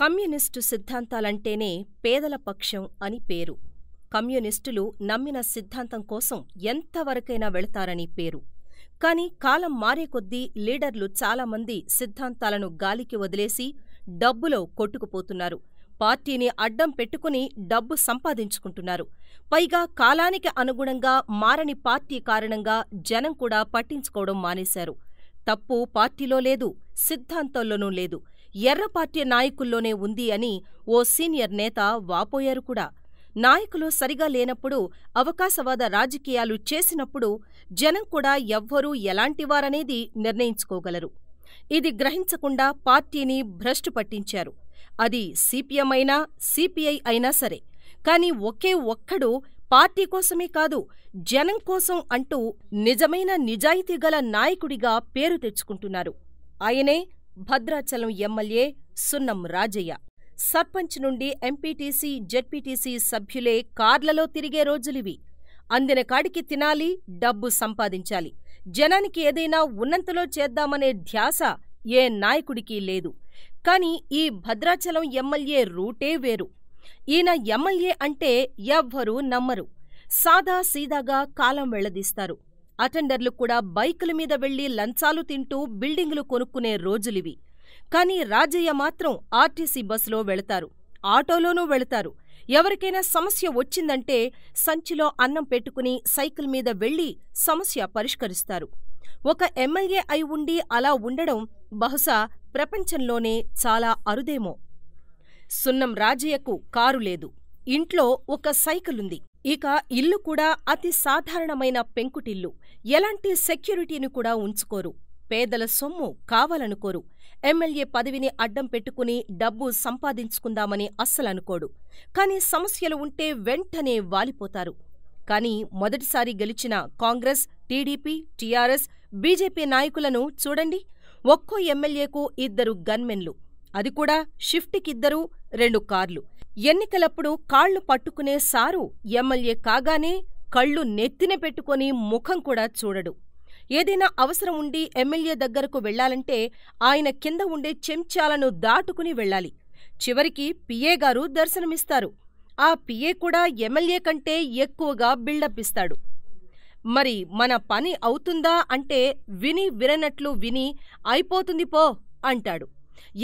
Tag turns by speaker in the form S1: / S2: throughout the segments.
S1: communist సిద్ధాంతాలంటేనే పేదల పక్షం అని పేరు కమ్యూనిస్టులు నమ్మిన సిద్ధాంతం కోసం ఎంతవరకైనా వెళతారని పేరు కాని కాలం మారేకొద్దీ లీడర్లు చాలామంది సిద్ధాంతాలను గాలికి వదిలేసి డబ్బులో కొట్టుకుపోతున్నారు పార్టీని అడ్డం పెట్టుకుని డబ్బు సంపాదించుకుంటున్నారు పైగా కాలానికి అనుగుణంగా మారని పార్టీ కారణంగా జనం కూడా పట్టించుకోవడం మానేశారు తప్పు పార్టీలో లేదు సిద్ధాంతంలోనూ లేదు ఎర్రపార్టీ నాయకుల్లోనే ఉంది అని ఓ సీనియర్ నేత వాపోయారు కూడా నాయకులు సరిగా లేనప్పుడు అవకాశవాద రాజకీయాలు చేసినప్పుడు జనం కూడా ఎవ్వరూ ఎలాంటివారనేది నిర్ణయించుకోగలరు ఇది గ్రహించకుండా పార్టీని భ్రష్టు పట్టించారు అది సిపిఎం అయినా సిపిఐ అయినా సరే కాని ఒకే ఒక్కడు పార్టీ కోసమే కాదు జనం కోసం అంటూ నిజమైన నిజాయితీగల నాయకుడిగా పేరు తెచ్చుకుంటున్నారు ఆయనే భద్రాచలం ఎమ్మెల్యే సున్నం రాజయ్య సర్పంచ్ నుండి ఎంపీటీసీ జెడ్పీటీసీ సభ్యులే కార్లలో తిరిగే రోజులివి అందిన కాడికి తినాలి డబ్బు సంపాదించాలి జనానికి ఏదైనా ఉన్నంతలో చేద్దామనే ధ్యాస ఏ నాయకుడికి లేదు కాని ఈ భద్రాచలం ఎమ్మెల్యే రూటే వేరు ఈయన ఎమ్మెల్యే అంటే ఎవ్వరూ నమ్మరు సాదా సీదాగా కాలం వెళ్లదీస్తారు అటెండర్లు కూడా బైకుల మీద వెళ్లి లంచాలు తింటూ బిల్డింగులు కొనుక్కునే రోజులివి కాని రాజయ్య మాత్రం ఆర్టీసీ బస్సులో వెళతారు ఆటోలోనూ వెళతారు ఎవరికైనా సమస్య వచ్చిందంటే సంచిలో అన్నం పెట్టుకుని సైకిల్ మీద వెళ్లి సమస్య పరిష్కరిస్తారు ఒక ఎమ్మెల్యే అయి ఉండి అలా ఉండడం బహుశా ప్రపంచంలోనే చాలా అరుదేమో సున్నం రాజయ్యకు కారు లేదు ఇంట్లో ఒక సైకిలుంది ఇక ఇల్లు కూడా అతి సాధారణమైన పెంకుటిల్లు ఎలాంటి సెక్యూరిటీని కూడా ఉంచుకోరు పేదల సొమ్ము కావాలనుకోరు ఎమ్మెల్యే పదవిని అడ్డం పెట్టుకుని డబ్బు సంపాదించుకుందామని అస్సలనుకోడు కాని సమస్యలు ఉంటే వెంటనే వాలిపోతారు కాని మొదటిసారి గెలిచిన కాంగ్రెస్ టీడీపీ టీఆర్ఎస్ బీజేపీ నాయకులను చూడండి ఒక్కో ఎమ్మెల్యేకు ఇద్దరు గన్మెన్లు అది కూడా షిఫ్ట్కిద్దరూ రెండు కార్లు ఎన్నికలప్పుడు కాళ్లు పట్టుకునే సారు ఎమ్మెల్యే కాగానే కళ్ళు నెత్తిన పెట్టుకొని ముఖం కూడా చూడడు ఏదైనా అవసరం ఉండి ఎమ్మెల్యే దగ్గరకు వెళ్లాలంటే ఆయన కింద ఉండే చెంచాలను దాటుకుని వెళ్ళాలి చివరికి పిఏ గారు దర్శనమిస్తారు ఆ పిఏ కూడా ఎమ్మెల్యే కంటే ఎక్కువగా బిల్డప్ ఇస్తాడు మరి మన పని అవుతుందా అంటే విని విరనట్లు విని అయిపోతుంది పో అంటాడు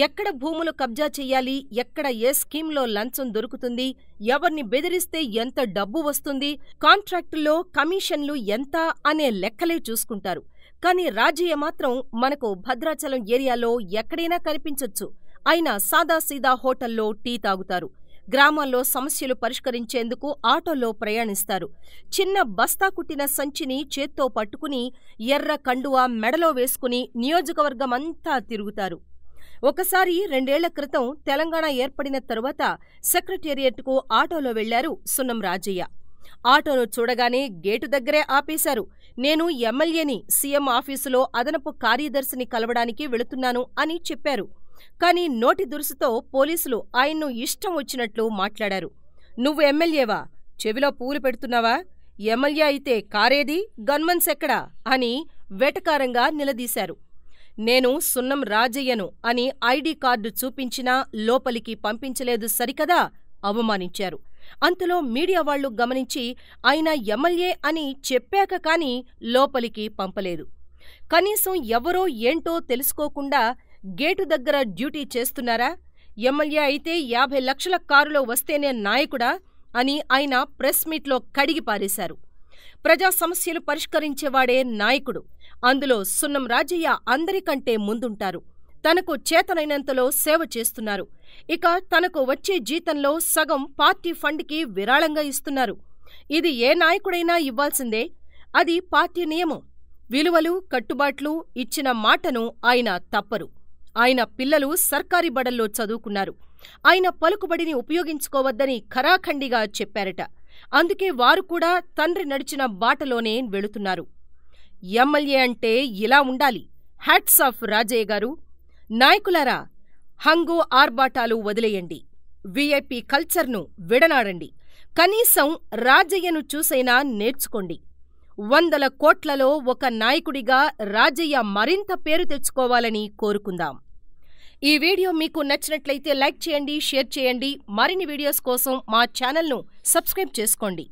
S1: ఎక్కడ భూములు కబ్జా చేయాలి ఎక్కడ ఏ స్కీంలో లంచం దొరుకుతుంది ఎవరిని బెదిరిస్తే ఎంత డబ్బు వస్తుంది కాంట్రాక్టుల్లో కమిషన్లు ఎంత అనే లెక్కలే చూసుకుంటారు కానీ రాజయ్య మాత్రం మనకు భద్రాచలం ఏరియాలో ఎక్కడైనా కనిపించొచ్చు అయినా సాదాసీదా హోటల్లో టీ తాగుతారు గ్రామాల్లో సమస్యలు పరిష్కరించేందుకు ఆటోలో ప్రయాణిస్తారు చిన్న బస్తా కుట్టిన సంచిని చేత్తో పట్టుకుని ఎర్ర కండువా మెడలో వేసుకుని నియోజకవర్గమంతా తిరుగుతారు ఒకసారి రెండేళ్ల క్రితం తెలంగాణ ఏర్పడిన తరువాత సెక్రటేరియట్కు ఆటోలో వెళ్లారు సున్నం రాజయ్య ఆటోను చూడగానే గేటు దగ్గరే ఆపేశారు నేను ఎమ్మెల్యేని సీఎం ఆఫీసులో అదనపు కార్యదర్శిని కలవడానికి వెళుతున్నాను అని చెప్పారు కాని నోటి దురుసుతో పోలీసులు ఆయన్ను ఇష్టం వచ్చినట్లు మాట్లాడారు నువ్వు ఎమ్మెల్యేవా చెవిలో పూలు పెడుతున్నావా ఎమ్మెల్యే అయితే కారేది గన్మన్స్ ఎక్కడా అని వెటకారంగా నిలదీశారు నేను సున్నం రాజయ్యను అని ఐడి కార్డు చూపించినా లోపలికి పంపించలేదు సరికదా అవమానించారు అంతలో మీడియా వాళ్లు గమనించి ఆయన ఎమ్మెల్యే అని చెప్పాక కాని లోపలికి పంపలేదు కనీసం ఎవరో ఏంటో తెలుసుకోకుండా గేటు దగ్గర డ్యూటీ చేస్తున్నారా ఎమ్మెల్యే అయితే యాభై లక్షల కారులో వస్తేనే నాయకుడా అని ఆయన ప్రెస్ మీట్లో కడిగి పారేశారు ప్రజా సమస్యలు పరిష్కరించేవాడే నాయకుడు అందులో సున్నం రాజయ్య అందరికంటే ముందుంటారు తనకు చేతనైనంతలో సేవ చేస్తున్నారు ఇక తనకు వచ్చే జీతంలో సగం పార్టీ ఫండ్కి విరాళంగా ఇస్తున్నారు ఇది ఏ నాయకుడైనా ఇవ్వాల్సిందే అది పార్టీ నియమం విలువలు కట్టుబాట్లు ఇచ్చిన మాటను ఆయన తప్పరు ఆయన పిల్లలు సర్కారీ బడల్లో చదువుకున్నారు ఆయన పలుకుబడిని ఉపయోగించుకోవద్దని ఖరాఖండిగా చెప్పారట అందుకే వారు కూడా తండ్రి నడిచిన బాటలోనే వెళుతున్నారు ఎమ్మెల్యే అంటే ఇలా ఉండాలి హ్యాట్స్ ఆఫ్ రాజయ్య గారు నాయకులారా హంగు ఆర్బాటాలు వదిలేయండి విఐపి కల్చర్ను విడనాడండి కనీసం రాజయ్యను చూసైనా నేర్చుకోండి వందల కోట్లలో ఒక నాయకుడిగా రాజయ్య మరింత పేరు తెచ్చుకోవాలని కోరుకుందాం ఈ వీడియో మీకు నచ్చినట్లయితే లైక్ చేయండి షేర్ చేయండి మరిన్ని వీడియోస్ కోసం మా ఛానల్ను సబ్స్క్రైబ్ చేసుకోండి